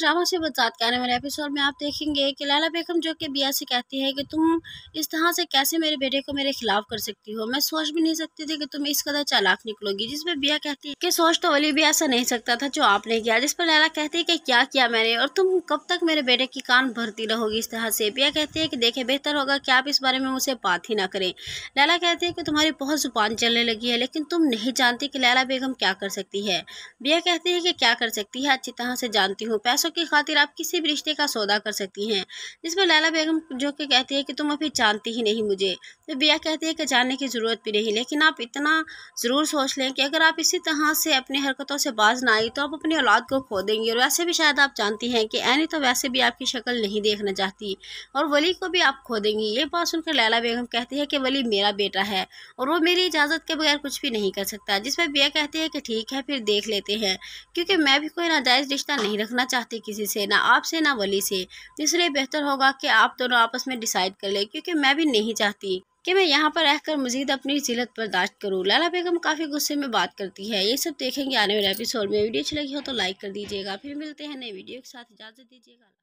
drama से बजात के आने वाले एपिसोड में आप देखेंगे कि लैला बेगम जो कि बिया से कहती है कि तुम इस तरह से कैसे मेरे बेटे को मेरे खिलाफ कर सकती हो मैं सोच भी नहीं सकती थी कि तुम इस कदर चालाक निकलोगी जिसमें बिया कहती है कि सोच तो वाली भी ऐसा नहीं सकता था जो आपने किया जिस पर लैला कहती है कि क्या किया मैंने और तुम कब तक मेरे बेटे की कान भरती रहोगी इस तरह से बिया कहती है कि देखे बेहतर होगा कि आप इस बारे में मुझसे बात ही ना करें लैला कहती है कि तुम्हारी बहुत जुबान चलने लगी है लेकिन तुम नहीं जानती कि लैला बेगम क्या कर सकती है बिया कहती है कि क्या कर सकती है अच्छी तरह से जानती हूँ पैसों पैसों की खातिर आप किसी भी रिश्ते का सौदा कर सकती हैं जिसमें लैला बेगम जो कि कहती है कि तुम अभी जानती ही नहीं मुझे तो बिया कहती है कि जानने की ज़रूरत भी नहीं लेकिन आप इतना ज़रूर सोच लें कि अगर आप इसी तरह से अपनी हरकतों से बाज ना आई तो आप अपनी औलाद को खो देंगी और वैसे भी शायद आप जानती हैं कि ऐनी तो वैसे भी आपकी शक्ल नहीं देखना चाहती और वली को भी आप खो देंगी ये बात सुनकर लैला बेगम कहती है कि वली मेरा बेटा है और वो मेरी इजाज़त के बगैर कुछ भी नहीं कर सकता जिसमें बिया कहती है कि ठीक है फिर देख लेते हैं क्योंकि मैं भी कोई नाजायज़ रिश्ता नहीं रखना चाहती चाहते किसी से ना आपसे ना वली से इसलिए बेहतर होगा कि आप दोनों आपस में डिसाइड कर ले क्योंकि मैं भी नहीं चाहती कि मैं यहाँ पर रहकर मजीद अपनी जिलत बर्दाश्त करूँ लाला बेगम काफ़ी गुस्से में बात करती है ये सब देखेंगे आने वाले एपिसोड में वीडियो अच्छी लगी हो तो लाइक कर दीजिएगा फिर मिलते हैं नई वीडियो के साथ इजाज़त दीजिएगा